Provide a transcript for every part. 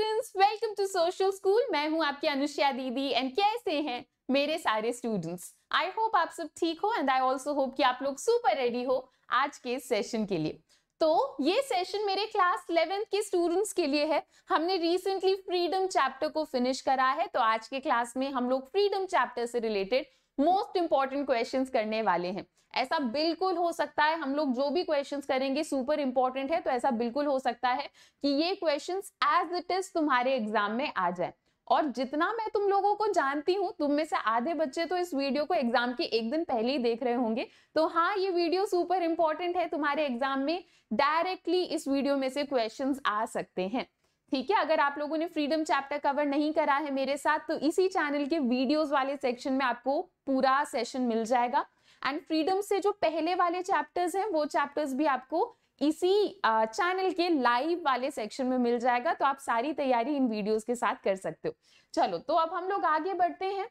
Students welcome to social school मैं हूं आपकी अनुष्या दीदी एंड कैसे हैं मेरे सारे स्टूडेंट्स आई होप आप सब ठीक हो एंड आई आल्सो होप कि आप लोग सुपर रेडी हो आज के सेशन के लिए तो ये सेशन मेरे क्लास इलेवेंथ के स्टूडेंट्स के लिए है हमने रिसेंटली फ्रीडम चैप्टर को फिनिश करा है तो आज के क्लास में हम लोग फ्रीडम चैप्टर से रिलेटेड मोस्ट इंपॉर्टेंट क्वेश्चन करने वाले हैं ऐसा बिल्कुल हो सकता है हम लोग जो भी क्वेश्चंस करेंगे सुपर इंपॉर्टेंट है तो ऐसा बिल्कुल हो सकता है कि ये क्वेश्चंस एज इट इज तुम्हारे एग्जाम में आ जाए और जितना मैं तुम लोगों को जानती हूँ तुम में से आधे बच्चे तो इस वीडियो को एग्जाम के एक दिन पहले ही देख रहे होंगे तो हाँ ये वीडियो सुपर इंपॉर्टेंट है तुम्हारे एग्जाम में डायरेक्टली इस वीडियो में से क्वेश्चंस आ सकते हैं ठीक है अगर आप लोगों ने फ्रीडम चैप्टर कवर नहीं करा है मेरे साथ तो इसी चैनल के वीडियोस वाले सेक्शन में आपको पूरा सेशन मिल जाएगा एंड फ्रीडम से जो पहले वाले चैप्टर्स हैं वो चैप्टर्स भी आपको इसी चैनल के लाइव वाले सेक्शन में मिल जाएगा तो आप सारी तैयारी इन वीडियोज के साथ कर सकते हो चलो तो अब हम लोग आगे बढ़ते हैं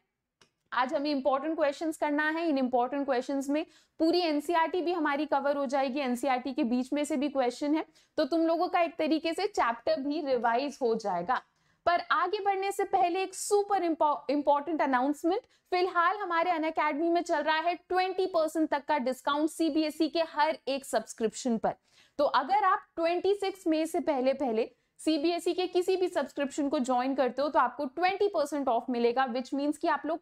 आज हमें इंपॉर्टेंट क्वेश्चंस करना है इन इंपॉर्टेंट क्वेश्चंस में पूरी एनसीईआरटी e भी हमारी कवर हो जाएगी एनसीईआरटी e के बीच में से भी क्वेश्चन है तो तुम लोगों का एक तरीके से चैप्टर भी रिवाइज हो जाएगा पर आगे बढ़ने से पहले एक सुपर इंपॉर्टेंट अनाउंसमेंट फिलहाल हमारे अन अकेडमी में चल रहा है 20 परसेंट तक का डिस्काउंट सीबीएसई e के हर एक सब्सक्रिप्शन पर तो अगर आप 26 मई से पहले पहले सीबीएसई e के किसी भी सब्सक्रिप्शन को ज्वाइन करते हो तो आपको ट्वेंटी परसेंट ऑफ मिलेगा विच मीन्स कि आप लोग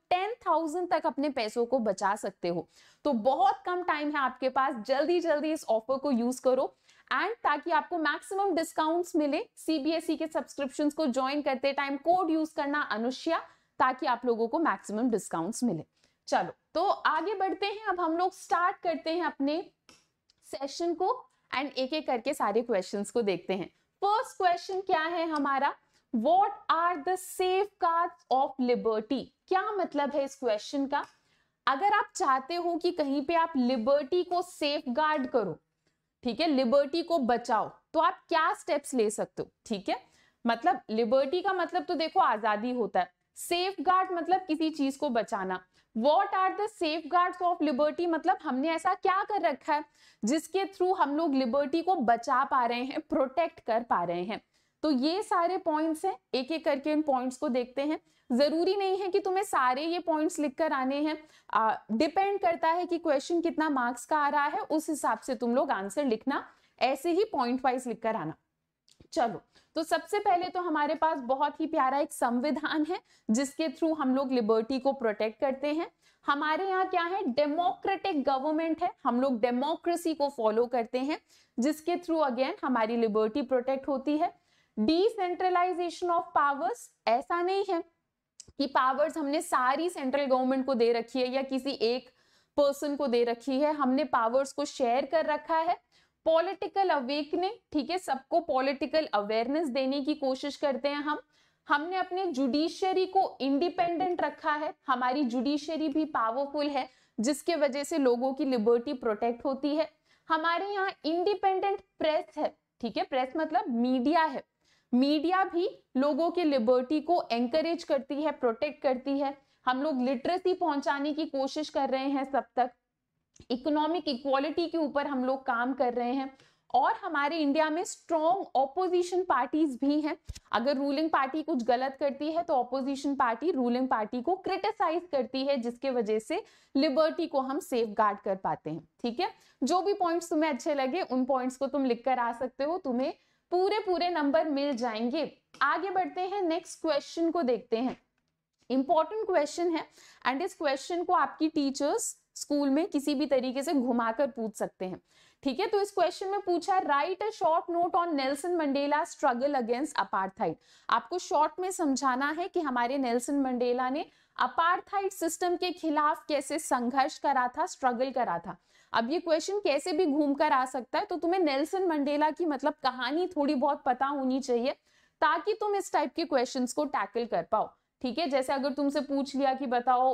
थाउजेंड तक अपने पैसों को बचा सकते हो तो बहुत कम टाइम है आपके पास जल्दी जल्दी इस ऑफर को यूज करो एंड ताकि आपको मैक्सिमम डिस्काउंट्स मिले सीबीएसई e के सब्सक्रिप्शन को ज्वाइन करते टाइम कोड यूज करना अनुष्या ताकि आप लोगों को मैक्सिमम डिस्काउंट्स मिले चलो तो आगे बढ़ते हैं अब हम लोग स्टार्ट करते हैं अपने सेशन को एंड एक एक करके सारे क्वेश्चंस को देखते हैं फर्स्ट क्वेश्चन क्या है हमारा what are the safeguard of liberty क्या मतलब है इस क्वेश्चन का अगर आप चाहते हो कि कहीं पे आप लिबर्टी को सेफ गार्ड करो ठीक है लिबर्टी को बचाओ तो आप क्या स्टेप्स ले सकते हो ठीक है मतलब लिबर्टी का मतलब तो देखो आजादी होता है सेफ गार्ड मतलब किसी चीज को बचाना what are the safeguard of liberty मतलब हमने ऐसा क्या कर रखा है जिसके थ्रू हम लोग लिबर्टी को बचा पा रहे हैं प्रोटेक्ट कर पा रहे हैं तो ये सारे पॉइंट्स हैं एक एक करके इन पॉइंट्स को देखते हैं जरूरी नहीं है कि तुम्हें सारे ये पॉइंट्स लिखकर आने हैं डिपेंड करता है कि क्वेश्चन कितना मार्क्स का आ रहा है उस हिसाब से तुम लोग आंसर लिखना ऐसे ही पॉइंट वाइज लिखकर आना चलो तो सबसे पहले तो हमारे पास बहुत ही प्यारा एक संविधान है जिसके थ्रू हम लोग लिबर्टी को प्रोटेक्ट करते हैं हमारे यहाँ क्या है डेमोक्रेटिक गवर्नमेंट है हम लोग डेमोक्रेसी को फॉलो करते हैं जिसके थ्रू अगेन हमारी लिबर्टी प्रोटेक्ट होती है डिसेंट्रलाइजेशन ऑफ पावर्स ऐसा नहीं है कि पावर्स हमने सारी सेंट्रल गवर्नमेंट को दे रखी है या किसी एक पर्सन को दे रखी है हमने पावर्स को शेयर कर रखा है पॉलिटिकल अवेकनिंग ठीक है सबको पॉलिटिकल अवेयरनेस देने की कोशिश करते हैं हम हमने अपने जुडिशरी को इंडिपेंडेंट रखा है हमारी जुडिशरी भी पावरफुल है जिसके वजह से लोगों की लिबर्टी प्रोटेक्ट होती है हमारे यहाँ इंडिपेंडेंट प्रेस है ठीक है प्रेस मतलब मीडिया है मीडिया भी लोगों की लिबर्टी को एंकरेज करती है प्रोटेक्ट करती है हम लोग लिटरेसी पहुंचाने की कोशिश कर रहे हैं सब तक इकोनॉमिक इक्वालिटी के ऊपर हम लोग काम कर रहे हैं और हमारे इंडिया में स्ट्रॉन्ग ऑपोजिशन पार्टीज भी हैं अगर रूलिंग पार्टी कुछ गलत करती है तो ऑपोजिशन पार्टी रूलिंग पार्टी को क्रिटिसाइज करती है जिसके वजह से लिबर्टी को हम सेफ गार्ड कर पाते हैं ठीक है जो भी पॉइंट्स तुम्हें अच्छे लगे उन पॉइंट्स को तुम लिख कर आ सकते हो तुम्हें पूरे पूरे नंबर मिल जाएंगे आगे बढ़ते हैं नेक्स्ट क्वेश्चन को देखते हैं इंपॉर्टेंट क्वेश्चन है एंड इस क्वेश्चन को आपकी टीचर्स स्कूल में किसी भी तरीके से घुमाकर पूछ सकते हैं ठीक है तो इस क्वेश्चन में पूछा write a short note on Nelson Mandela struggle against apartheid आपको शॉर्ट में समझाना है कि हमारे नेल्सन मंडेला ने अपार्थाइड सिस्टम के खिलाफ कैसे संघर्ष करा था स्ट्रगल करा था अब ये क्वेश्चन कैसे भी घूम कर आ सकता है तो तुम्हें नेल्सन मंडेला की मतलब कहानी थोड़ी बहुत पता होनी चाहिए ताकि तुम इस टाइप के क्वेश्चंस को टैकल कर पाओ ठीक है जैसे अगर तुमसे पूछ लिया कि बताओ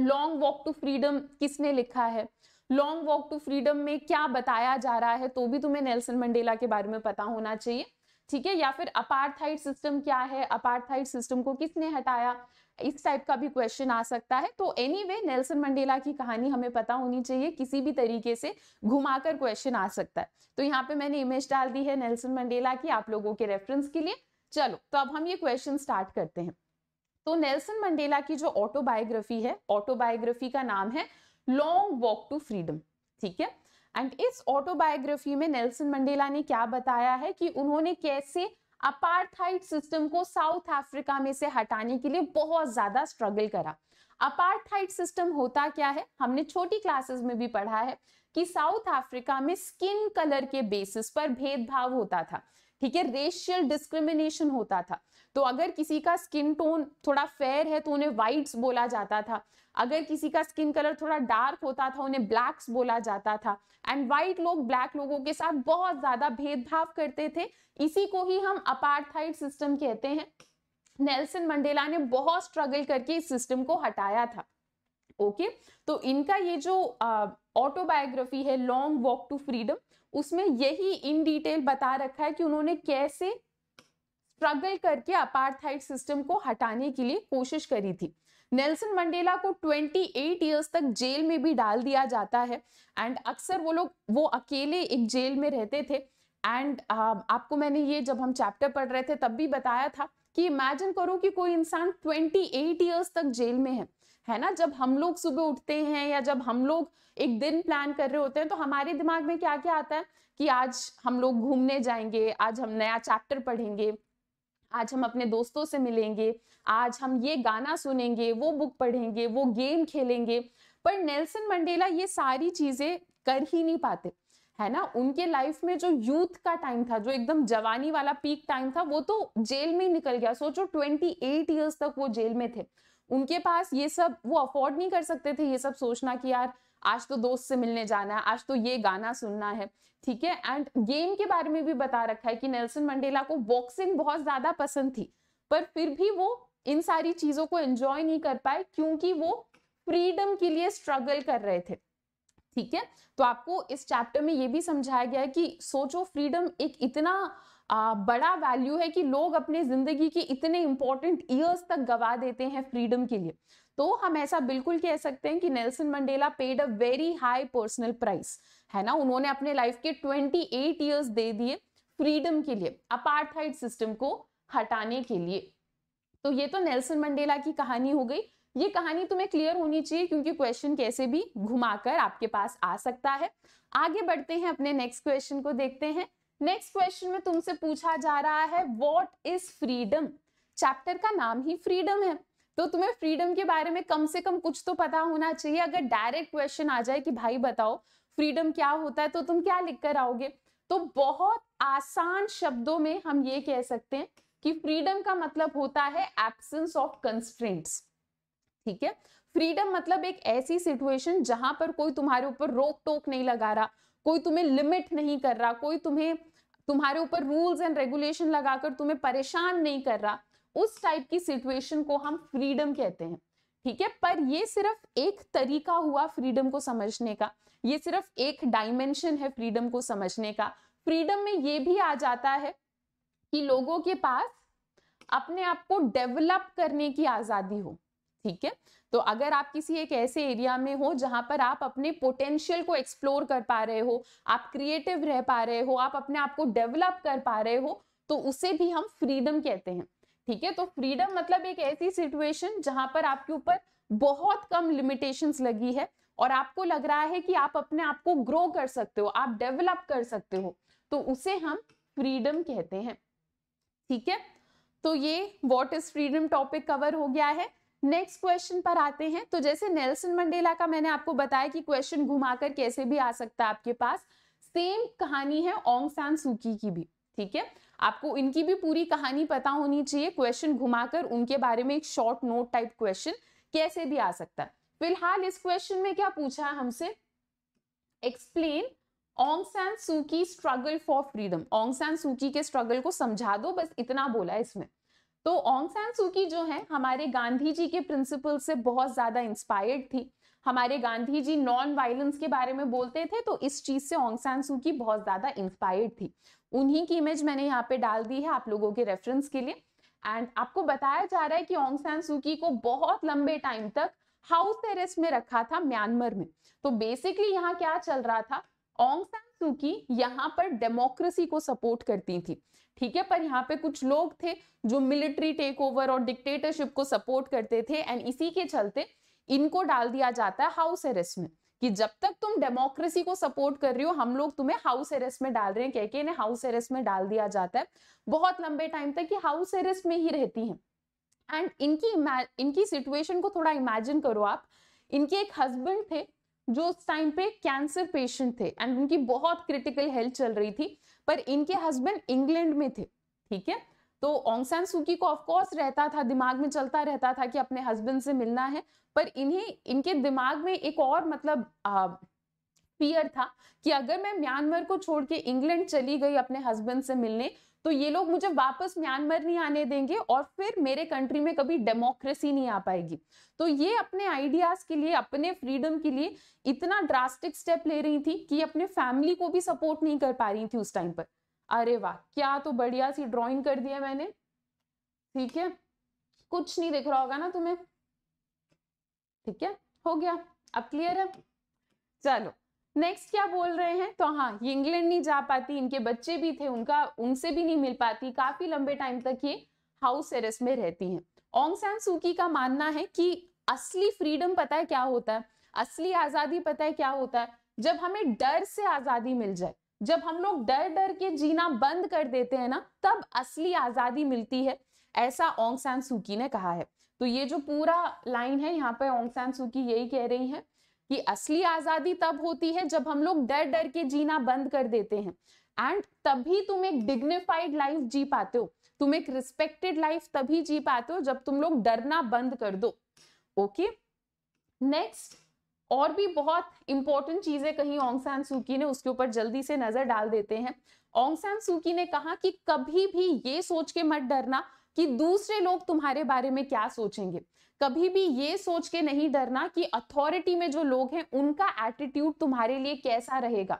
लॉन्ग वॉक टू फ्रीडम किसने लिखा है लॉन्ग वॉक टू फ्रीडम में क्या बताया जा रहा है तो भी तुम्हें नेल्सन मंडेला के बारे में पता होना चाहिए ठीक है या फिर अपार्थाइड सिस्टम क्या है अपार्थाइड सिस्टम को किसने हटाया इस टाइप का भी क्वेश्चन आ सकता है तो एनी वे नेल्सन मंडेला की कहानी हमें पता होनी चाहिए किसी भी तरीके से घुमाकर क्वेश्चन आ सकता है तो यहाँ पे मैंने इमेज डाल दी है नेल्सन मंडेला की आप लोगों के रेफरेंस के लिए चलो तो अब हम ये क्वेश्चन स्टार्ट करते हैं तो नेल्सन मंडेला की जो ऑटोबायोग्राफी है ऑटोबायोग्राफी का नाम है लॉन्ग वॉक टू फ्रीडम ठीक है एंड इस ऑटोबायोग्राफी में नेल्सन मंडेला ने क्या बताया है कि उन्होंने कैसे अपार्थाइट सिस्टम को साउथ अफ्रीका में से हटाने के लिए बहुत ज्यादा स्ट्रगल करा अपार्थाइट सिस्टम होता क्या है हमने छोटी क्लासेस में भी पढ़ा है कि साउथ अफ्रीका में स्किन कलर के बेसिस पर भेदभाव होता था ठीक है रेशियल डिस्क्रिमिनेशन होता था तो अगर किसी का स्किन टोन थोड़ा फेयर है तो उन्हें वाइट्स बोला जाता था अगर किसी का स्किन कलर थोड़ा डार्क होता था उन्हें ब्लैक्स बोला जाता था एंड वाइट लोग ब्लैक लोगों के साथ बहुत ज्यादा भेदभाव करते थे इसी को ही हम अपार्थाइड सिस्टम कहते हैं नेल्सन मंडेला ने बहुत स्ट्रगल करके इस सिस्टम को हटाया था ओके okay? तो इनका ये जो आ, ऑटोबायोग्राफी है लॉन्ग वॉक टू फ्रीडम उसमें यही इन डिटेल बता रखा है कि उन्होंने कैसे स्ट्रगल करके अपार्थाइड सिस्टम को हटाने के लिए कोशिश करी थी नेल्सन मंडेला को 28 इयर्स तक जेल में भी डाल दिया जाता है एंड अक्सर वो लोग वो अकेले एक जेल में रहते थे एंड uh, आपको मैंने ये जब हम चैप्टर पढ़ रहे थे तब भी बताया था कि इमेजिन करो कि कोई इंसान 28 इयर्स तक जेल में है है ना जब हम लोग सुबह उठते हैं या जब हम लोग एक दिन प्लान कर रहे होते हैं तो हमारे दिमाग में क्या क्या आता है कि आज हम लोग घूमने जाएंगे आज हम नया चैप्टर पढ़ेंगे आज हम अपने दोस्तों से मिलेंगे आज हम ये गाना सुनेंगे वो बुक पढ़ेंगे वो गेम खेलेंगे पर नेल्सन मंडेला ये सारी चीजें कर ही नहीं पाते है ना उनके लाइफ में जो यूथ का टाइम था जो एकदम जवानी वाला पीक टाइम था वो तो जेल में ही निकल गया सोचो 28 इयर्स तक वो जेल में थे उनके पास ये सब वो अफोर्ड नहीं कर सकते थे ये सब सोचना कि यार आज तो दोस्त से मिलने जाना है आज तो ये गाना सुनना है ठीक है एंड गेम के बारे में भी बता रखा है कि नेल्सन मंडेला को बॉक्सिंग बहुत ज्यादा पसंद थी पर फिर भी वो इन सारी चीजों को एंजॉय नहीं कर पाए क्योंकि वो फ्रीडम के लिए स्ट्रगल कर रहे थे ठीक है तो आपको इस चैप्टर में ये भी समझाया गया है कि सोचो फ्रीडम एक इतना आ, बड़ा वैल्यू है कि लोग अपने ज़िंदगी के इतने इंपॉर्टेंट ईयर्स तक गवा देते हैं फ्रीडम के लिए तो हम ऐसा बिल्कुल कह सकते हैं कि Nelson Mandela paid a very high personal price है ना उन्होंने अपने लाइफ के 28 ईयर्स दे दिए फ्रीडम के लिए अपार्थाइड सिस्टम को हटाने के लिए तो ये तो नेल्सन मंडेला की कहानी हो गई ये कहानी तुम्हें क्लियर होनी चाहिए क्योंकि क्वेश्चन कैसे भी घुमाकर आपके पास आ सकता है आगे बढ़ते हैं अपने नेक्स्ट क्वेश्चन को देखते हैं नेक्स्ट क्वेश्चन में तुमसे पूछा जा रहा है वॉट इज फ्रीडम चैप्टर का नाम ही फ्रीडम है तो तुम्हें फ्रीडम के बारे में कम से कम कुछ तो पता होना चाहिए अगर डायरेक्ट क्वेश्चन आ जाए कि भाई बताओ फ्रीडम क्या होता है तो तुम क्या लिख कर आओगे तो बहुत आसान शब्दों में हम ये कह सकते हैं कि फ्रीडम का मतलब होता है एब्सेंस ऑफ कंस्ट्रेंट्स ठीक है फ्रीडम मतलब एक ऐसी सिचुएशन जहां पर कोई तुम्हारे ऊपर रोक टोक नहीं लगा रहा कोई तुम्हें लिमिट नहीं कर रहा कोई तुम्हें तुम्हारे ऊपर रूल्स एंड रेगुलेशन लगाकर तुम्हें परेशान नहीं कर रहा उस टाइप की सिचुएशन को हम फ्रीडम कहते हैं ठीक है पर ये सिर्फ एक तरीका हुआ फ्रीडम को समझने का ये सिर्फ एक डायमेंशन है फ्रीडम को समझने का फ्रीडम में ये भी आ जाता है कि लोगों के पास अपने आप को डेवलप करने की आजादी हो ठीक है तो अगर आप किसी एक ऐसे एरिया में हो जहां पर आप अपने पोटेंशियल को एक्सप्लोर कर पा रहे हो आप क्रिएटिव रह पा रहे हो आप अपने आप को डेवलप कर पा रहे हो तो उसे भी हम फ्रीडम कहते हैं ठीक है तो फ्रीडम मतलब एक ऐसी सिचुएशन जहां पर आपके ऊपर बहुत कम लिमिटेशंस लगी है और आपको लग रहा है कि आप अपने आप को ग्रो कर सकते हो आप डेवलप कर सकते हो तो उसे हम फ्रीडम कहते हैं ठीक है तो ये what is freedom topic cover हो गया है नेक्स्ट क्वेश्चन पर आते हैं तो जैसे नेल्सन मंडेला का मैंने आपको बताया कि क्वेश्चन घुमाकर कैसे भी आ सकता है आपके पास सेम कहानी है ओंग सान सुकी की भी ठीक है आपको इनकी भी पूरी कहानी पता होनी चाहिए क्वेश्चन घुमाकर उनके बारे में एक शॉर्ट नोट टाइप क्वेश्चन कैसे भी आ सकता है फिलहाल इस क्वेश्चन में क्या पूछा है हमसे एक्सप्लेन ओंग सान सुकी स्ट्रगल फॉर फ्रीडम ओंग सान सुकी के स्ट्रगल को समझा दो बस इतना बोला इसमें तो ओंग सान सूकी जो है हमारे गांधी जी के प्रिंसिपल से बहुत ज्यादा इंस्पायर्ड थी हमारे गांधी जी नॉन वायलेंस के बारे में बोलते थे तो इस चीज से ओंग सान सूकी बहुत ज्यादा इंस्पायर्ड थी उन्हीं की इमेज मैंने यहाँ पे डाल दी है आप लोगों के रेफरेंस के लिए एंड आपको बताया जा रहा है कि ओंग सान सूकी को बहुत लंबे टाइम तक हाउस टेरेस में रखा था म्यांमार में तो बेसिकली यहाँ क्या चल रहा था ओंग सान सूकी यहाँ पर डेमोक्रेसी को सपोर्ट करती थी ठीक है पर यहाँ पे कुछ लोग थे जो मिलिट्री टेक ओवर और डिक्टेटरशिप को सपोर्ट करते थे एंड इसी के चलते इनको डाल दिया जाता है हाउस अरेस्ट में कि जब तक तुम डेमोक्रेसी को सपोर्ट कर रही हो हम लोग तुम्हें हाउस अरेस्ट में डाल रहे हैं कह के इन्हें हाउस अरेस्ट में डाल दिया जाता है बहुत लंबे टाइम तक ये हाउस अरेस्ट में ही रहती हैं एंड इनकी इनकी सिचुएशन को थोड़ा इमेजिन करो आप इनके एक हस्बैंड थे जो उस टाइम पे कैंसर पेशेंट थे एंड उनकी बहुत क्रिटिकल हेल्थ चल रही थी पर इनके हस्बैंड इंग्लैंड में थे ठीक है तो ओंगसान सुकी को ऑफकोर्स रहता था दिमाग में चलता रहता था कि अपने हस्बैंड से मिलना है पर इन्हें इनके दिमाग में एक और मतलब आ, फियर था कि अगर मैं म्यांमार को छोड़ के इंग्लैंड चली गई अपने हस्बैंड से मिलने तो ये लोग मुझे वापस म्यांमार नहीं आने देंगे और फिर मेरे कंट्री में कभी डेमोक्रेसी नहीं आ पाएगी तो ये अपने आइडियाज के लिए अपने फ्रीडम के लिए इतना ड्रास्टिक स्टेप ले रही थी कि अपने फैमिली को भी सपोर्ट नहीं कर पा रही थी उस टाइम पर अरे वाह क्या तो बढ़िया सी ड्रॉइंग कर दिया मैंने ठीक है कुछ नहीं दिख रहा होगा ना तुम्हें ठीक है हो गया अब क्लियर है चलो नेक्स्ट क्या बोल रहे हैं तो हाँ ये इंग्लैंड नहीं जा पाती इनके बच्चे भी थे उनका उनसे भी नहीं मिल पाती काफी लंबे टाइम तक ये हाउस एरेस में रहती हैं ओंग सैन सूकी का मानना है कि असली फ्रीडम पता है क्या होता है असली आजादी पता है क्या होता है जब हमें डर से आजादी मिल जाए जब हम लोग डर डर के जीना बंद कर देते हैं ना तब असली आजादी मिलती है ऐसा ओंग सैन सूकी ने कहा है तो ये जो पूरा लाइन है यहाँ पे ओंग सैन सूकी यही कह रही है कि असली आजादी तब होती है जब हम लोग डर डर के जीना बंद कर देते हैं एंड तभी तुम एक डिग्निफाइड लाइफ जी पाते हो तुम एक रिस्पेक्टेड लाइफ तभी जी पाते हो जब तुम लोग डरना बंद कर दो ओके okay? नेक्स्ट और भी बहुत इंपॉर्टेंट चीजें कहीं ओंग सैन सुकी ने उसके ऊपर जल्दी से नजर डाल देते हैं ओंग सैन सुकी ने कहा कि कभी भी ये सोच के मत डरना कि दूसरे लोग तुम्हारे बारे में क्या सोचेंगे कभी भी ये सोच के नहीं डरना कि अथॉरिटी में जो लोग हैं उनका एटीट्यूड तुम्हारे लिए कैसा रहेगा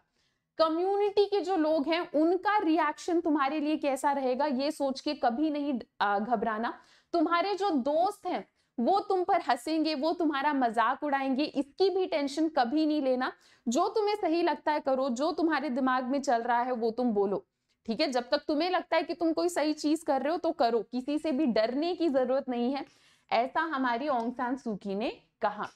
कम्युनिटी के जो लोग हैं उनका रिएक्शन तुम्हारे लिए कैसा रहेगा ये सोच के कभी नहीं घबराना तुम्हारे जो दोस्त हैं वो तुम पर हंसेंगे वो तुम्हारा मजाक उड़ाएंगे इसकी भी टेंशन कभी नहीं लेना जो तुम्हें सही लगता है करो जो तुम्हारे दिमाग में चल रहा है वो तुम बोलो ठीक है जब तक तुम्हें लगता है कि तुम कोई सही चीज कर रहे हो तो करो किसी से भी डरने की जरूरत नहीं है ऐसा हमारी ओंगसान सूकी ने कहा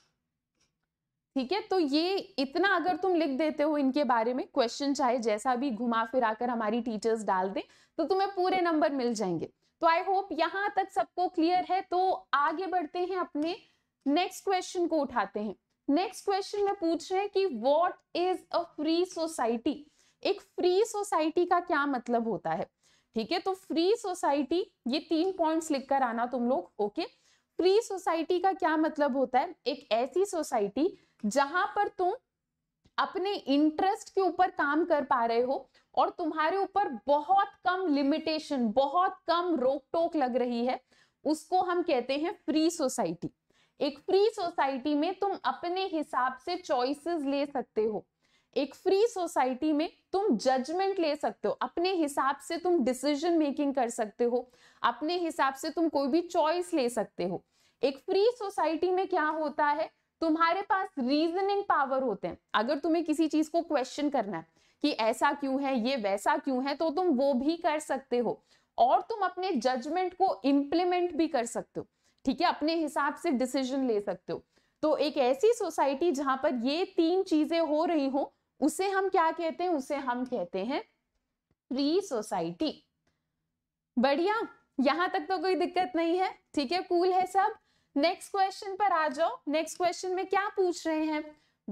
ठीक है तो ये इतना अगर तुम लिख देते हो इनके बारे में क्वेश्चन चाहे जैसा भी घुमा फिरा कर हमारी टीचर्स डाल दें तो तुम्हें पूरे नंबर मिल जाएंगे तो आई होप यहाँ तक सबको क्लियर है तो आगे बढ़ते हैं अपने नेक्स्ट क्वेश्चन को उठाते हैं नेक्स्ट क्वेश्चन में पूछ रहे हैं कि what is a free society एक फ्री सोसाइटी का क्या मतलब होता है ठीक है तो फ्री सोसाइटी ये तीन पॉइंट्स लिखकर आना तुम लोग ओके okay? फ्री सोसाइटी का क्या मतलब होता है एक ऐसी सोसाइटी जहां पर तुम अपने इंटरेस्ट के ऊपर काम कर पा रहे हो और तुम्हारे ऊपर बहुत कम लिमिटेशन बहुत कम रोक टोक लग रही है उसको हम कहते हैं फ्री सोसाइटी एक फ्री सोसाइटी में तुम अपने हिसाब से चॉइसेस ले सकते हो एक फ्री सोसाइटी में तुम जजमेंट ले सकते हो अपने हिसाब से तुम डिसीजन मेकिंग कर सकते हो अपने हिसाब से तुम कोई भी चॉइस ले सकते हो एक फ्री सोसाइटी में क्या होता है तुम्हारे पास रीजनिंग पावर होते हैं अगर तुम्हें किसी चीज को क्वेश्चन करना है कि ऐसा क्यों है ये वैसा क्यों है तो तुम वो भी कर सकते हो और तुम अपने जजमेंट को इम्प्लीमेंट भी कर सकते हो ठीक है अपने हिसाब से डिसीजन ले सकते हो तो एक ऐसी सोसाइटी जहां पर ये तीन चीजें हो रही हो उसे हम क्या कहते हैं उसे हम कहते हैं फ्री सोसाइटी बढ़िया यहां तक तो कोई दिक्कत नहीं है ठीक है कूल है सब नेक्स्ट क्वेश्चन पर आ जाओ नेक्स्ट क्वेश्चन में क्या पूछ रहे हैं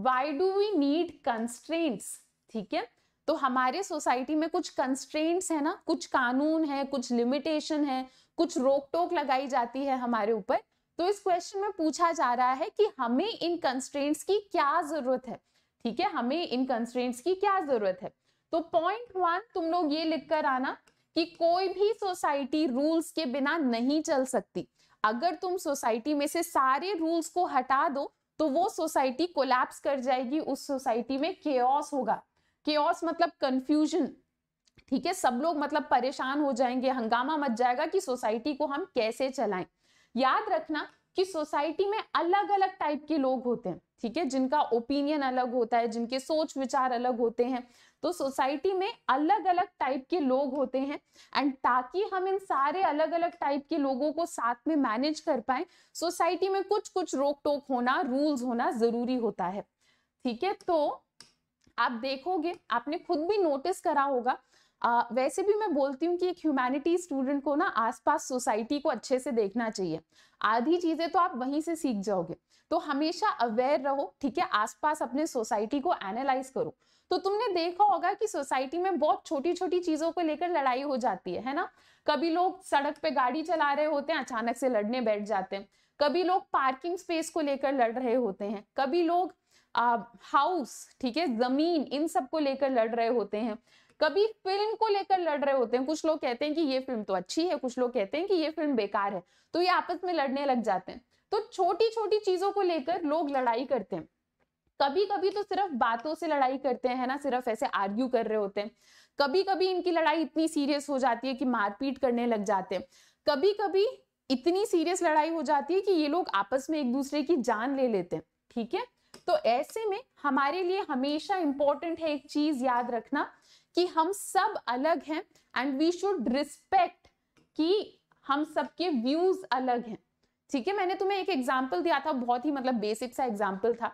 why do we need constraints ठीक है तो हमारे सोसाइटी में कुछ कंस्ट्रेंट्स है ना कुछ कानून है कुछ लिमिटेशन है कुछ रोक टोक लगाई जाती है हमारे ऊपर तो इस क्वेश्चन में पूछा जा रहा है कि हमें इन कंस्ट्रेंट्स की क्या जरूरत है ठीक है हमें इन कंस्ट्रेंट्स की क्या जरूरत है तो पॉइंट वन तुम लोग ये लिख कर आना कि कोई भी सोसाइटी रूल्स के बिना नहीं चल सकती अगर तुम सोसाइटी में से सारे रूल्स को हटा दो तो वो सोसाइटी कोलैप्स कर जाएगी उस सोसाइटी में केओस होगा केओस मतलब कंफ्यूजन ठीक है सब लोग मतलब परेशान हो जाएंगे हंगामा मच जाएगा कि सोसाइटी को हम कैसे चलाएं याद रखना कि सोसाइटी में अलग अलग टाइप के लोग होते हैं ठीक है जिनका ओपिनियन अलग होता है जिनके सोच विचार अलग होते हैं तो सोसाइटी में अलग अलग टाइप के लोग होते हैं एंड ताकि हम इन सारे अलग अलग टाइप के लोगों को साथ में मैनेज कर पाए सोसाइटी में कुछ कुछ रोक टोक होना रूल्स होना जरूरी होता है ठीक है तो आप देखोगे आपने खुद भी नोटिस करा होगा आ, वैसे भी मैं बोलती हूँ कि एक ह्यूमैनिटी स्टूडेंट को ना आसपास सोसाइटी को अच्छे से देखना चाहिए आधी चीज़ें तो आप वहीं से सीख जाओगे तो हमेशा अवेयर रहो ठीक है आसपास अपने सोसाइटी को एनालाइज करो तो तुमने देखा होगा कि सोसाइटी में बहुत छोटी छोटी चीज़ों को लेकर लड़ाई हो जाती है है ना कभी लोग सड़क पे गाड़ी चला रहे होते हैं अचानक से लड़ने बैठ जाते हैं कभी लोग पार्किंग स्पेस को लेकर लड़ रहे होते हैं कभी लोग हाउस ठीक है जमीन इन सब को लेकर लड़ रहे होते हैं कभी फिल्म को लेकर लड़ रहे होते हैं कुछ लोग कहते हैं कि ये फिल्म तो अच्छी है कुछ लोग कहते हैं कि ये फिल्म बेकार है तो ये आपस में लड़ने लग जाते हैं तो छोटी छोटी चीजों को लेकर लोग लड़ाई करते हैं कभी कभी तो सिर्फ बातों से लड़ाई करते हैं ना सिर्फ ऐसे आर्ग्यू कर रहे होते हैं कभी कभी इनकी लड़ाई इतनी सीरियस हो जाती है कि मारपीट करने लग जाते हैं कभी कभी इतनी सीरियस लड़ाई हो जाती है कि ये लोग आपस में एक दूसरे की जान ले लेते हैं ठीक है तो ऐसे में हमारे लिए हमेशा इंपॉर्टेंट है एक चीज याद रखना कि हम सब अलग हैं एंड वी शुड रिस्पेक्ट कि हम सबके व्यूज अलग हैं ठीक है मैंने तुम्हें एक एग्जाम्पल दिया था बहुत ही मतलब बेसिक सा एग्जाम्पल था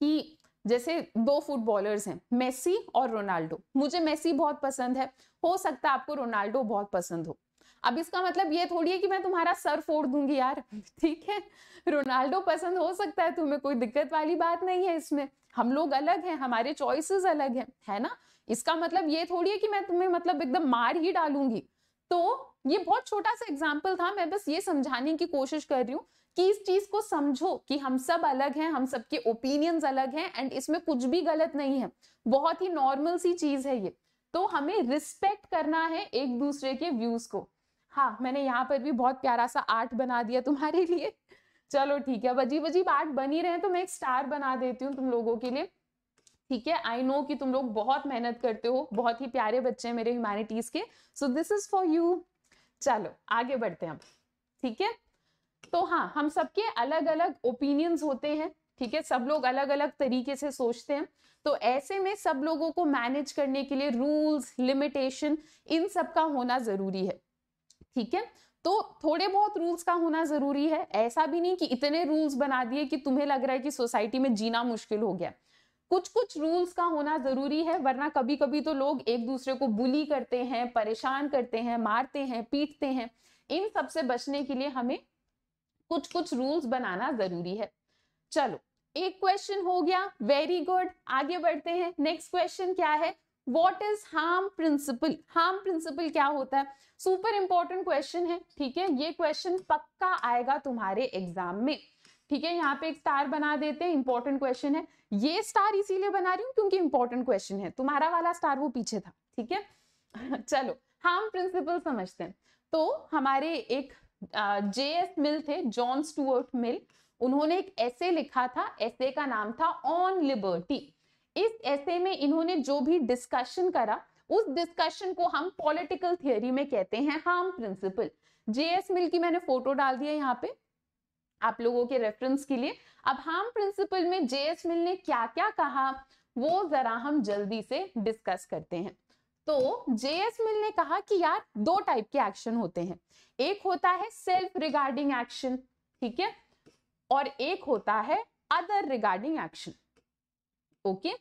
कि जैसे दो फुटबॉलर्स हैं मेसी और रोनाल्डो मुझे मेसी बहुत पसंद है हो सकता है आपको रोनाल्डो बहुत पसंद हो अब इसका मतलब ये थोड़ी है कि मैं तुम्हारा सर फोड़ दूंगी यार ठीक है रोनाल्डो पसंद हो सकता है तुम्हें कोई दिक्कत वाली बात नहीं है इसमें हम लोग अलग हैं हमारे चॉइसेस अलग हैं है ना इसका मतलब ये थोड़ी है कि मैं तुम्हें मतलब एकदम मार ही डालूंगी तो ये बहुत छोटा सा एग्जाम्पल था मैं बस ये समझाने की कोशिश कर रही हूँ कि इस चीज को समझो कि हम सब अलग हैं हम सबके ओपिनियंस अलग हैं एंड इसमें कुछ भी गलत नहीं है बहुत ही नॉर्मल सी चीज है ये तो हमें रिस्पेक्ट करना है एक दूसरे के व्यूज को हाँ मैंने यहाँ पर भी बहुत प्यारा सा आर्ट बना दिया तुम्हारे लिए चलो ठीक है अब अजीब अजीब आर्ट बनी रहे तो मैं एक स्टार बना देती हूँ तुम लोगों के लिए ठीक है आई नो कि तुम लोग बहुत मेहनत करते हो बहुत ही प्यारे बच्चे हैं मेरे ह्यूमैनिटीज के so this is for you चलो आगे बढ़ते हैं अब ठीक है तो हाँ हम सबके अलग अलग ओपिनियंस होते हैं ठीक है सब लोग अलग अलग तरीके से सोचते हैं तो ऐसे में सब लोगों को मैनेज करने के लिए रूल्स लिमिटेशन इन सब का होना जरूरी है ठीक है तो थोड़े बहुत रूल्स का होना जरूरी है ऐसा भी नहीं कि इतने रूल्स बना दिए कि तुम्हें लग रहा है कि सोसाइटी में जीना मुश्किल हो गया कुछ कुछ रूल्स का होना जरूरी है वरना कभी कभी तो लोग एक दूसरे को बुली करते हैं परेशान करते हैं मारते हैं पीटते हैं इन सब से बचने के लिए हमें कुछ कुछ रूल्स बनाना जरूरी है चलो एक क्वेश्चन हो गया वेरी गुड आगे बढ़ते हैं नेक्स्ट क्वेश्चन क्या है what is harm principle harm principle क्या होता है सुपर इंपॉर्टेंट क्वेश्चन है ठीक है ये क्वेश्चन पक्का आएगा तुम्हारे एग्जाम में ठीक है यहाँ पे एक स्टार बना देते हैं इंपॉर्टेंट क्वेश्चन है ये स्टार इसीलिए बना रही हूँ क्योंकि इंपॉर्टेंट क्वेश्चन है तुम्हारा वाला स्टार वो पीछे था ठीक है चलो हार्म प्रिंसिपल समझते हैं तो हमारे एक जे एस मिल थे जॉन स्टूअर्ट मिल उन्होंने एक ऐसे लिखा था ऐसे का नाम था ऑन लिबर्टी इस ऐसे में इन्होंने जो भी डिस्कशन करा उस डिस्कशन को हम पॉलिटिकल थियोरी में कहते हैं हार्म प्रिंसिपल जेएस मिल की मैंने फोटो डाल दिया यहाँ पे आप लोगों के रेफरेंस के लिए अब हार्म प्रिंसिपल में जेएस मिल ने क्या क्या कहा वो जरा हम जल्दी से डिस्कस करते हैं तो जेएस मिल ने कहा कि यार दो टाइप के एक्शन होते हैं एक होता है सेल्फ रिगार्डिंग एक्शन ठीक है और एक होता है other regarding action okay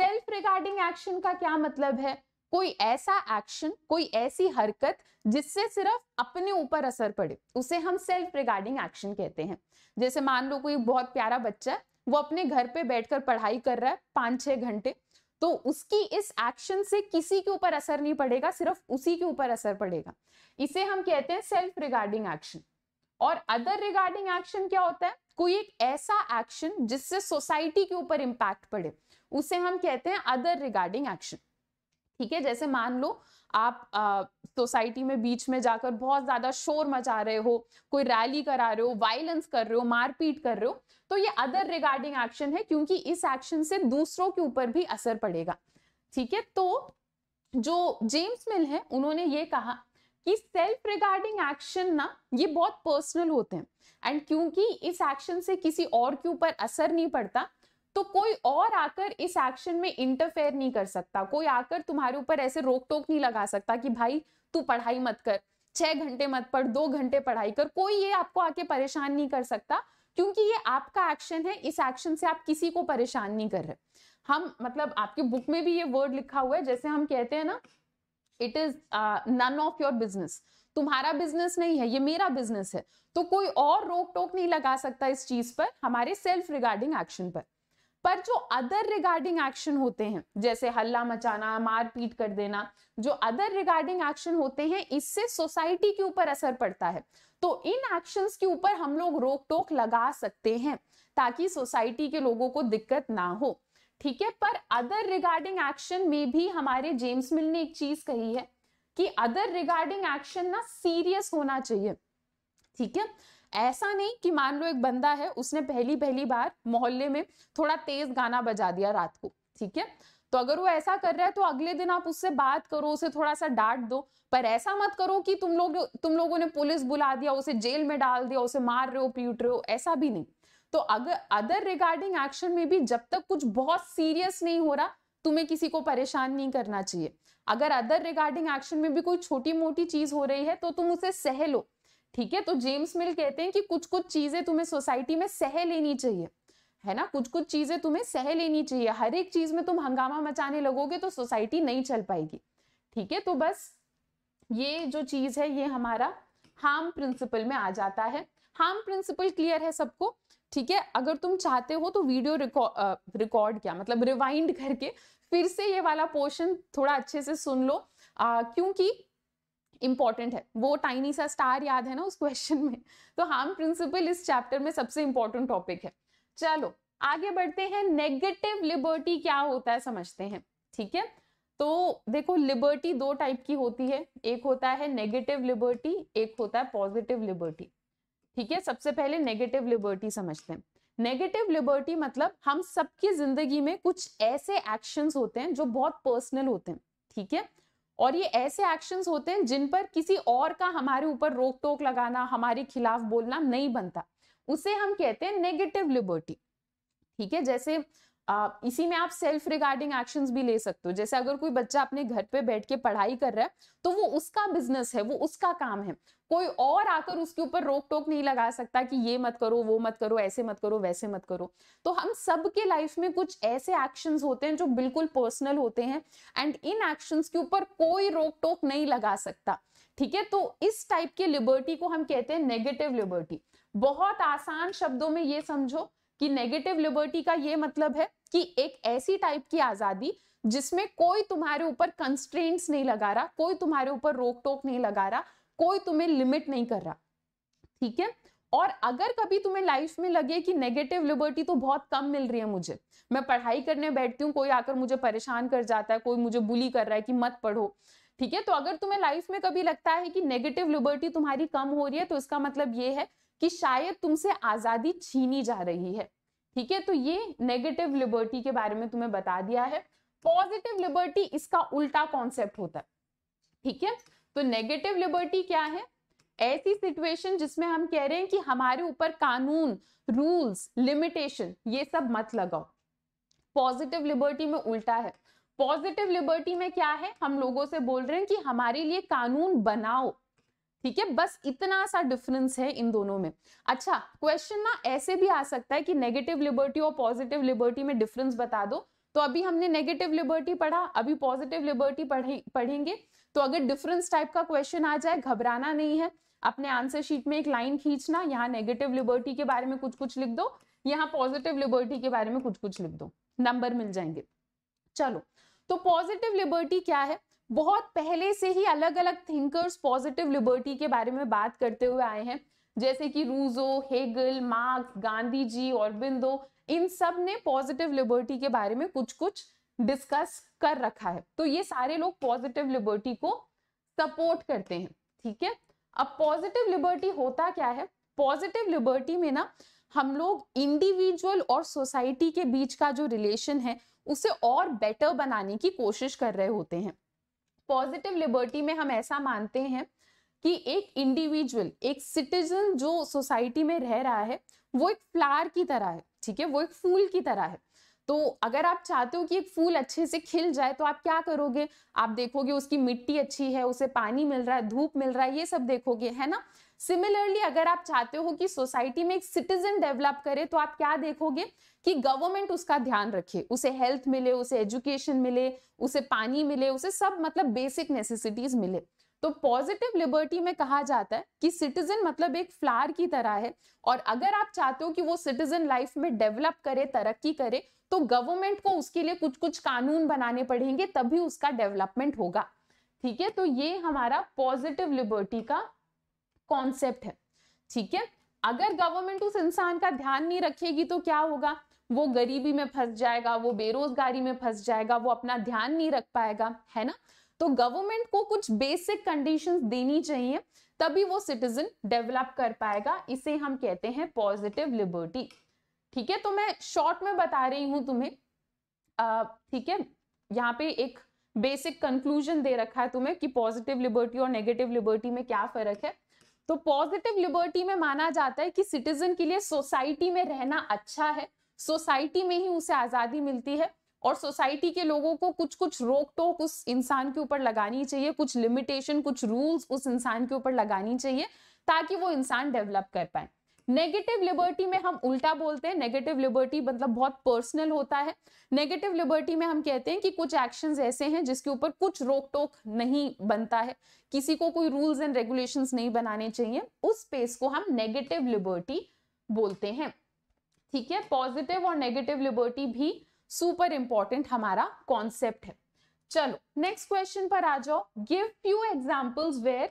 self regarding action का क्या मतलब है कोई ऐसा एक्शन कोई ऐसी हरकत जिससे सिर्फ अपने ऊपर असर पड़े उसे हम सेल्फ रिगार्डिंग एक्शन कहते हैं जैसे मान लो कोई बहुत प्यारा बच्चा वो अपने घर पे बैठकर पढ़ाई कर रहा है पांच छह घंटे तो उसकी इस एक्शन से किसी के ऊपर असर नहीं पड़ेगा सिर्फ उसी के ऊपर असर पड़ेगा इसे हम कहते हैं सेल्फ रिगार्डिंग एक्शन और अदर रिगार्डिंग एक्शन क्या होता है कोई एक ऐसा एक्शन जिससे सोसाइटी के ऊपर इम्पैक्ट पड़े उसे हम कहते हैं अदर रिगार्डिंग एक्शन ठीक है जैसे मान लो आप सोसाइटी में बीच में जाकर बहुत ज्यादा शोर मचा रहे हो कोई रैली करा रहे हो वायलेंस कर रहे हो मारपीट कर रहे हो तो ये अदर रिगार्डिंग एक्शन है क्योंकि इस एक्शन से दूसरों के ऊपर भी असर पड़ेगा ठीक है तो जो जेम्स मिल है उन्होंने ये कहा कि सेल्फ रिगार्डिंग एक्शन ना ये बहुत पर्सनल होते हैं एंड क्योंकि इस एक्शन से किसी और के ऊपर असर नहीं पड़ता तो कोई और आकर इस एक्शन में इंटरफेयर नहीं कर सकता कोई आकर तुम्हारे ऊपर ऐसे रोक टोक नहीं लगा सकता कि भाई तू पढ़ाई मत कर छह घंटे मत पढ़ दो घंटे पढ़ाई कर कोई ये आपको आके परेशान नहीं कर सकता क्योंकि ये आपका एक्शन है इस एक्शन से आप किसी को परेशान नहीं कर रहे हम मतलब आपके बुक में भी ये वर्ड लिखा हुआ है जैसे हम कहते हैं ना it is none of your business तुम्हारा बिजनेस नहीं है ये मेरा बिजनेस है तो कोई और रोक टोक नहीं लगा सकता इस चीज पर हमारे सेल्फ रिगार्डिंग एक्शन पर पर जो अदर रिगार्डिंग एक्शन होते हैं जैसे हल्ला मचाना मारपीट कर देना जो अदर रिगार्डिंग एक्शन होते हैं इससे सोसाइटी के ऊपर असर पड़ता है तो इन एक्शंस के ऊपर हम लोग रोक टोक लगा सकते हैं ताकि सोसाइटी के लोगों को दिक्कत ना हो ठीक है पर अदर रिगार्डिंग एक्शन में भी हमारे जेम्स मिल ने एक चीज कही है कि अदर रिगार्डिंग एक्शन ना सीरियस होना चाहिए ठीक है ऐसा नहीं कि मान लो एक बंदा है उसने पहली पहली बार मोहल्ले में थोड़ा तेज गाना बजा दिया रात को ठीक है तो अगर वो ऐसा कर रहा है तो अगले दिन आप उससे बात करो उसे थोड़ा सा डांट दो पर ऐसा मत करो कि तुम लोग तुम लोगों ने पुलिस बुला दिया उसे जेल में डाल दिया उसे मार रहे हो पीट रहे हो ऐसा भी नहीं तो अगर अदर रिगार्डिंग एक्शन में भी जब तक कुछ बहुत सीरियस नहीं हो रहा तुम्हें किसी को परेशान नहीं करना चाहिए अगर अदर रिगार्डिंग एक्शन में भी कोई छोटी मोटी चीज हो रही है तो तुम उसे सह लो ठीक है तो जेम्स मिल कहते हैं कि कुछ कुछ चीजें तुम्हें सोसाइटी में सह लेनी चाहिए है ना कुछ कुछ चीजें तुम्हें सह लेनी चाहिए हर एक चीज में तुम हंगामा मचाने लगोगे तो सोसाइटी नहीं चल पाएगी ठीक है तो बस ये जो चीज है ये हमारा हार्म प्रिंसिपल में आ जाता है हार्म प्रिंसिपल क्लियर है सबको ठीक है अगर तुम चाहते हो तो वीडियो रिकॉर्ड किया मतलब रिवाइंड करके फिर से ये वाला पोर्शन थोड़ा अच्छे से सुन लो क्योंकि इंपॉर्टेंट है वो टाइनी सा स्टार याद है ना उस क्वेश्चन में तो हार्म प्रिंसिपल इस चैप्टर में सबसे इंपॉर्टेंट टॉपिक है चलो आगे बढ़ते हैं नेगेटिव लिबर्टी क्या होता है समझते हैं ठीक है तो देखो लिबर्टी दो टाइप की होती है एक होता है नेगेटिव लिबर्टी एक होता है पॉजिटिव लिबर्टी ठीक है सबसे पहले नेगेटिव लिबर्टी समझते हैं नेगेटिव लिबर्टी मतलब हम सबकी जिंदगी में कुछ ऐसे एक्शंस होते हैं जो बहुत पर्सनल होते हैं ठीक है और ये ऐसे एक्शंस होते हैं जिन पर किसी और का हमारे ऊपर रोक टोक लगाना हमारे खिलाफ बोलना नहीं बनता उसे हम कहते हैं नेगेटिव लिबर्टी ठीक है जैसे इसी में आप सेल्फ रिगार्डिंग एक्शंस भी ले सकते हो जैसे अगर कोई बच्चा अपने घर पे बैठ के पढ़ाई कर रहा है तो वो उसका बिजनेस है वो उसका काम है कोई और आकर उसके ऊपर रोक टोक नहीं लगा सकता कि ये मत करो वो मत करो ऐसे मत करो वैसे मत करो तो हम सब के लाइफ में कुछ ऐसे एक्शंस होते हैं जो बिल्कुल पर्सनल होते हैं एंड इन एक्शंस के ऊपर कोई रोक टोक नहीं लगा सकता ठीक है तो इस टाइप के लिबर्टी को हम कहते हैं नेगेटिव लिबर्टी बहुत आसान शब्दों में ये समझो कि नेगेटिव लिबर्टी का ये मतलब है कि एक ऐसी टाइप की आजादी जिसमें कोई तुम्हारे ऊपर कंस्ट्रेंट्स नहीं लगा रहा कोई तुम्हारे ऊपर रोक टोक नहीं लगा रहा कोई तुम्हें लिमिट नहीं कर रहा ठीक है और अगर कभी तुम्हें लाइफ में लगे कि नेगेटिव लिबर्टी तो बहुत कम मिल रही है मुझे मैं पढ़ाई करने बैठती हूँ कोई आकर मुझे परेशान कर जाता है कोई मुझे बुली कर रहा है कि मत पढ़ो ठीक है तो अगर तुम्हें लाइफ में कभी लगता है कि नेगेटिव लिबर्टी तुम्हारी कम हो रही है तो इसका मतलब ये है कि शायद तुमसे आज़ादी छीनी जा रही है ठीक है तो ये नेगेटिव लिबर्टी के बारे में तुम्हें बता दिया है पॉजिटिव लिबर्टी इसका उल्टा कॉन्सेप्ट होता है ठीक है तो नेगेटिव लिबर्टी क्या है ऐसी सिचुएशन जिसमें हम कह रहे हैं कि हमारे ऊपर कानून रूल्स लिमिटेशन ये सब मत लगाओ पॉजिटिव लिबर्टी में उल्टा है पॉजिटिव लिबर्टी में क्या है हम लोगों से बोल रहे हैं कि हमारे लिए कानून बनाओ ठीक है बस इतना सा डिफरेंस है इन दोनों में अच्छा क्वेश्चन ना ऐसे भी आ सकता है कि नेगेटिव लिबर्टी और पॉजिटिव लिबर्टी में डिफरेंस बता दो तो अभी हमने नेगेटिव लिबर्टी पढ़ा अभी पॉजिटिव लिबर्टी पढ़े पढ़ेंगे तो अगर डिफरेंस टाइप का क्वेश्चन आ जाए घबराना नहीं है अपने आंसर शीट में एक लाइन खींचना यहाँ नेगेटिव लिबर्टी के बारे में कुछ कुछ लिख दो यहाँ पॉजिटिव लिबर्टी के बारे में कुछ कुछ लिख दो नंबर मिल जाएंगे चलो तो पॉजिटिव लिबर्टी क्या है बहुत पहले से ही अलग अलग थिंकर्स पॉजिटिव लिबर्टी के बारे में बात करते हुए आए हैं जैसे कि Rousseau Hegel Marx Gandhi ji और बिंदो इन सब ने पॉजिटिव लिबर्टी के बारे में कुछ कुछ डिस्कस कर रखा है तो ये सारे लोग पॉजिटिव लिबर्टी को सपोर्ट करते हैं ठीक है अब पॉजिटिव लिबर्टी होता क्या है पॉजिटिव लिबर्टी में ना हम लोग इंडिविजुअल और सोसाइटी के बीच का जो रिलेशन है उसे और बेटर बनाने की कोशिश कर रहे होते हैं पॉजिटिव लिबर्टी में हम ऐसा मानते हैं कि एक इंडिविजुअल एक सिटीजन जो सोसाइटी में रह रहा है वो एक फ्लावर की तरह है ठीक है वो एक फूल की तरह है तो अगर आप चाहते हो कि एक फूल अच्छे से खिल जाए तो आप क्या करोगे आप देखोगे उसकी मिट्टी अच्छी है उसे पानी मिल रहा है धूप मिल रहा है ये सब देखोगे है ना सिमिलरली अगर आप चाहते हो कि सोसाइटी में एक सिटीजन डेवलप करे तो आप क्या देखोगे कि गवर्नमेंट उसका ध्यान रखे उसे हेल्थ मिले उसे एजुकेशन मिले उसे पानी मिले उसे सब मतलब बेसिक नेसेसिटीज मिले तो पॉजिटिव लिबर्टी में कहा जाता है कि सिटीजन मतलब एक फ्लावर की तरह है और अगर आप चाहते हो कि वो सिटीजन लाइफ में डेवलप करे तरक्की करे तो गवर्नमेंट को उसके लिए कुछ कुछ कानून बनाने पड़ेंगे तभी उसका डेवलपमेंट होगा ठीक है तो ये हमारा पॉजिटिव लिबर्टी का कॉन्सेप्ट है ठीक है अगर गवर्नमेंट उस इंसान का ध्यान नहीं रखेगी तो क्या होगा वो गरीबी में फंस जाएगा वो बेरोजगारी में फंस जाएगा वो अपना ध्यान नहीं रख पाएगा है ना तो गवर्नमेंट को कुछ बेसिक कंडीशंस देनी चाहिए तभी वो सिटीजन डेवलप कर पाएगा इसे हम कहते हैं पॉजिटिव लिबर्टी ठीक है तो मैं शॉर्ट में बता रही हूं तुम्हें ठीक है यहाँ पे एक बेसिक कंक्लूजन दे रखा है तुम्हें कि पॉजिटिव लिबर्टी और नेगेटिव लिबर्टी में क्या फर्क है तो पॉजिटिव लिबर्टी में माना जाता है कि सिटीजन के लिए सोसाइटी में रहना अच्छा है सोसाइटी में ही उसे आज़ादी मिलती है और सोसाइटी के लोगों को कुछ कुछ रोक टोक उस इंसान के ऊपर लगानी चाहिए कुछ लिमिटेशन कुछ रूल्स उस इंसान के ऊपर लगानी चाहिए ताकि वो इंसान डेवलप कर पाए नेगेटिव लिबर्टी में हम उल्टा बोलते हैं नेगेटिव लिबर्टी मतलब बहुत पर्सनल होता है नेगेटिव लिबर्टी में हम कहते हैं कि कुछ एक्शंस ऐसे हैं जिसके ऊपर कुछ रोक टोक नहीं बनता है किसी को कोई रूल्स एंड रेगुलेशंस नहीं बनाने चाहिए उस स्पेस को हम नेगेटिव लिबर्टी बोलते हैं ठीक है पॉजिटिव और नेगेटिव लिबर्टी भी सुपर इंपॉर्टेंट हमारा कॉन्सेप्ट है चलो नेक्स्ट क्वेश्चन पर आ जाओ give few examples where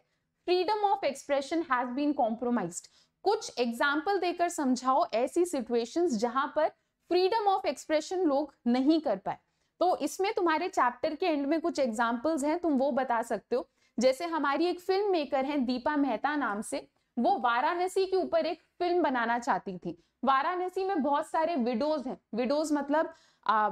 freedom of expression has been compromised कुछ एग्जाम्पल देकर समझाओ ऐसी सिचुएशंस जहां पर फ्रीडम ऑफ एक्सप्रेशन लोग नहीं कर पाए तो इसमें तुम्हारे चैप्टर के एंड में कुछ एग्जाम्पल्स हैं तुम वो बता सकते हो जैसे हमारी एक फिल्म मेकर है दीपा मेहता नाम से वो वाराणसी के ऊपर एक फिल्म बनाना चाहती थी वाराणसी में बहुत सारे विडोज हैं विडोज मतलब आ,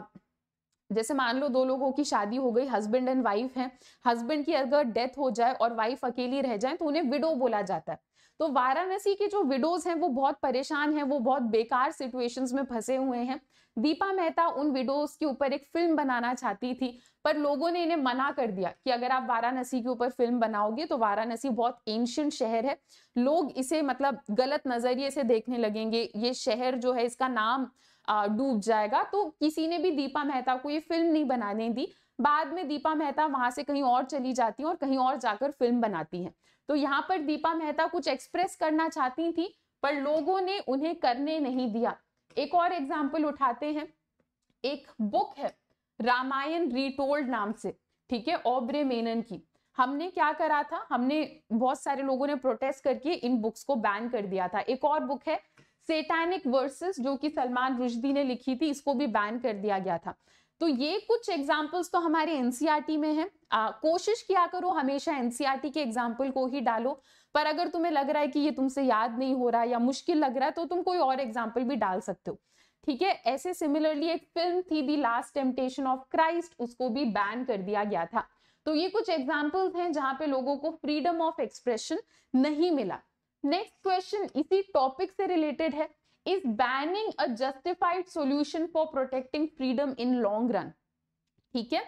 जैसे मान लो दो लोगों की शादी हो गई हस्बैंड एंड वाइफ हैं हस्बैंड की अगर डेथ हो जाए और वाइफ अकेली रह जाए तो उन्हें विडो बोला जाता है तो वाराणसी के जो विडोज हैं वो बहुत परेशान हैं वो बहुत बेकार सिचुएशंस में फंसे हुए हैं दीपा मेहता उन विडोज के ऊपर एक फिल्म बनाना चाहती थी पर लोगों ने इन्हें मना कर दिया कि अगर आप वाराणसी के ऊपर फिल्म बनाओगे तो वाराणसी बहुत एंशियंट शहर है लोग इसे मतलब गलत नजरिए से देखने लगेंगे ये शहर जो है इसका नाम डूब जाएगा तो किसी ने भी दीपा मेहता को ये फिल्म नहीं बनाने दी बाद में दीपा मेहता वहां से कहीं और चली जाती हैं और कहीं और जाकर फिल्म बनाती हैं तो यहाँ पर दीपा मेहता कुछ एक्सप्रेस करना चाहती थी पर लोगों ने उन्हें करने नहीं दिया एक और एग्जाम्पल उठाते हैं एक बुक है रामायण रिटोल्ड नाम से ठीक है ओब्रे मेनन की हमने क्या करा था हमने बहुत सारे लोगों ने प्रोटेस्ट करके इन बुक्स को बैन कर दिया था एक और बुक है सेटैनिक वर्सेस जो कि सलमान रुशदी ने लिखी थी इसको भी बैन कर दिया गया था तो ये कुछ एग्जाम्पल्स तो हमारे एनसीईआरटी e में आ, कोशिश किया करो हमेशा एनसीईआरटी e के एग्जाम्पल को ही डालो पर अगर तुम्हें लग रहा है कि ये तुमसे याद नहीं हो रहा या मुश्किल लग रहा है तो तुम कोई और एग्जाम्पल भी डाल सकते हो ठीक है ऐसे सिमिलरली एक फिल्म थी the last temptation of Christ उसको भी बैन कर दिया गया था तो ये कुछ एग्जाम्पल्स हैं जहां पे लोगों को फ्रीडम ऑफ एक्सप्रेशन नहीं मिला नेक्स्ट क्वेश्चन इसी टॉपिक से रिलेटेड है is banning a justified solution for protecting freedom in long run ठीक है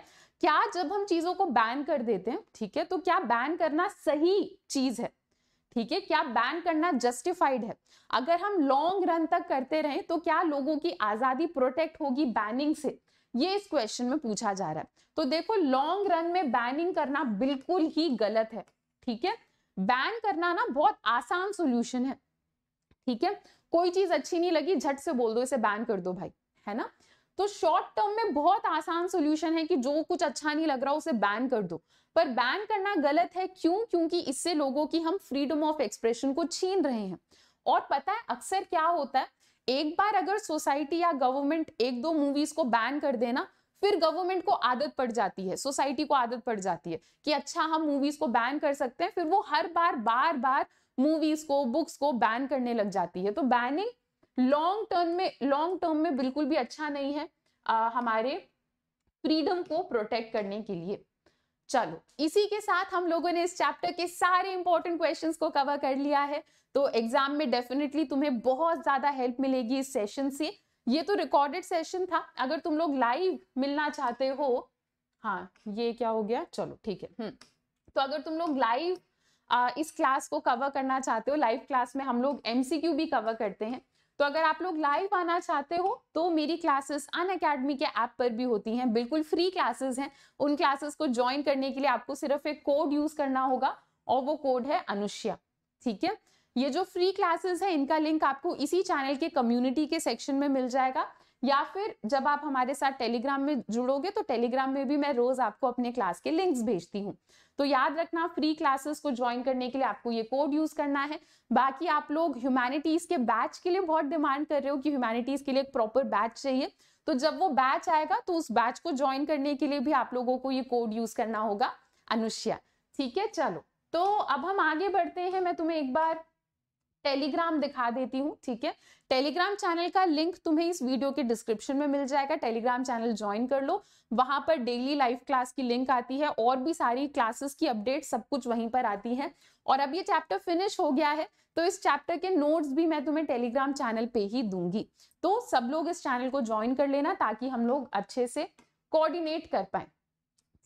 क्या जब हम चीजों को बैन कर देते हैं ठीक है तो क्या बैन करना सही चीज है ठीक है क्या बैन करना जस्टिफाइड है अगर हम लॉन्ग रन तक करते रहे तो क्या लोगों की आजादी प्रोटेक्ट होगी बैनिंग से ये इस क्वेश्चन में पूछा जा रहा है तो देखो लॉन्ग रन में बैनिंग करना बिल्कुल ही गलत है ठीक है बैन करना ना बहुत आसान सोल्यूशन है ठीक है कोई चीज अच्छी नहीं लगी झट से बोल दो इसे बैन कर दो भाई है ना तो शॉर्ट टर्म में बहुत आसान सोल्यूशन है कि जो कुछ अच्छा नहीं लग रहा उसे बैन कर दो पर बैन करना गलत है क्यों क्योंकि इससे लोगों की हम फ्रीडम ऑफ एक्सप्रेशन को छीन रहे हैं और पता है अक्सर क्या होता है एक बार अगर सोसाइटी या गवर्नमेंट एक दो मूवीज को बैन कर देना फिर गवर्नमेंट को आदत पड़ जाती है सोसाइटी को आदत पड़ जाती है कि अच्छा हम मूवीज को बैन कर सकते हैं फिर वो हर बार बार बार मूवीज को बुक्स को बैन करने लग जाती है तो बैनिंग लॉन्ग टर्म में लॉन्ग टर्म में बिल्कुल भी अच्छा नहीं है आ, हमारे फ्रीडम को प्रोटेक्ट करने के लिए चलो इसी के साथ हम लोगों ने इस चैप्टर के सारे इंपॉर्टेंट क्वेश्चंस को कवर कर लिया है तो एग्जाम में डेफिनेटली तुम्हें बहुत ज्यादा हेल्प मिलेगी इस सेशन से ये तो रिकॉर्डेड सेशन था अगर तुम लोग लाइव मिलना चाहते हो हाँ ये क्या हो गया चलो ठीक है हम्म। तो अगर तुम लोग लाइव इस क्लास को कवर करना चाहते हो लाइव क्लास में हम लोग एमसीक्यू भी कवर करते हैं तो अगर आप लोग लाइव आना चाहते हो तो मेरी क्लासेस अन अकेडमी के ऐप पर भी होती हैं बिल्कुल फ्री क्लासेस हैं उन क्लासेस को ज्वाइन करने के लिए आपको सिर्फ एक कोड यूज करना होगा और वो कोड है अनुष्या ठीक है ये जो फ्री क्लासेस है इनका लिंक आपको इसी चैनल के कम्युनिटी के सेक्शन में मिल जाएगा या फिर जब आप हमारे साथ टेलीग्राम में जुड़ोगे तो टेलीग्राम में भी मैं रोज आपको अपने क्लास के लिंक्स भेजती हूँ तो याद रखना फ्री क्लासेस को ज्वाइन करने के लिए आपको ये कोड यूज करना है बाकी आप लोग ह्यूमैनिटीज के बैच के लिए बहुत डिमांड कर रहे हो कि ह्यूमैनिटीज के लिए एक प्रॉपर बैच चाहिए तो जब वो बैच आएगा तो उस बैच को ज्वाइन करने के लिए भी आप लोगों को ये कोड यूज करना होगा अनुष्या ठीक है चलो तो अब हम आगे बढ़ते हैं मैं तुम्हें एक बार टेलीग्राम दिखा देती हूँ ठीक है टेलीग्राम चैनल का लिंक तुम्हें इस वीडियो के डिस्क्रिप्शन में मिल जाएगा टेलीग्राम चैनल ज्वाइन कर लो वहां पर डेली लाइव क्लास की लिंक आती है और भी सारी क्लासेस की अपडेट सब कुछ वहीं पर आती है और अब ये चैप्टर फिनिश हो गया है तो इस चैप्टर के नोट्स भी मैं तुम्हें टेलीग्राम चैनल पे ही दूंगी तो सब लोग इस चैनल को ज्वाइन कर लेना ताकि हम लोग अच्छे से कोऑर्डिनेट कर पाए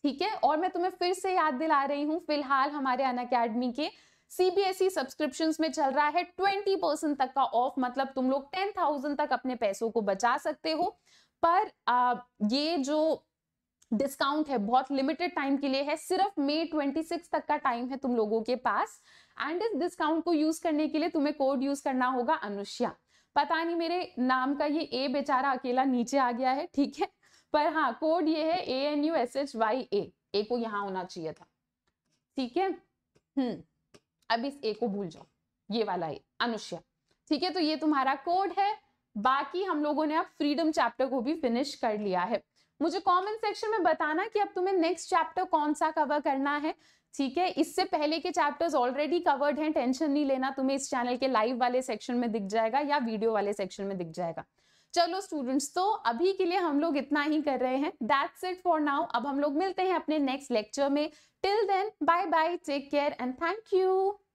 ठीक है और मैं तुम्हें फिर से याद दिला रही हूँ फिलहाल हमारे अन अकेडमी के सीबीएसई सब्सक्रिप्शन e में चल रहा है ट्वेंटी परसेंट तक का ऑफ मतलब तुम लोग टेन थाउजेंड तक अपने पैसों को बचा सकते हो पर आ, ये जो डिस्काउंट है बहुत लिमिटेड टाइम के लिए है सिर्फ मई सिक्स तक का टाइम है तुम लोगों के पास एंड इस डिस्काउंट को यूज करने के लिए तुम्हें कोड यूज करना होगा अनुष्या पता नहीं मेरे नाम का ये ए बेचारा अकेला नीचे आ गया है ठीक है पर हाँ कोड ये है A N U S H Y A को यहाँ होना चाहिए था ठीक है हम्म अब इस ए को भूल जाओ ये वाला ए अनुष्या ठीक है तो ये तुम्हारा कोड है बाकी हम लोगों ने अब फ्रीडम चैप्टर को भी फिनिश कर लिया है मुझे कमेंट सेक्शन में बताना कि अब तुम्हें नेक्स्ट चैप्टर कौन सा कवर करना है ठीक है इससे पहले के चैप्टर्स ऑलरेडी कवर्ड हैं टेंशन नहीं लेना तुम्हें इस चैनल के लाइव वाले सेक्शन में दिख जाएगा या वीडियो वाले सेक्शन में दिख जाएगा चलो स्टूडेंट्स तो अभी के लिए हम लोग इतना ही कर रहे हैं दैट्स इट फॉर नाउ अब हम लोग मिलते हैं अपने नेक्स्ट लेक्चर में till then bye bye take care and thank you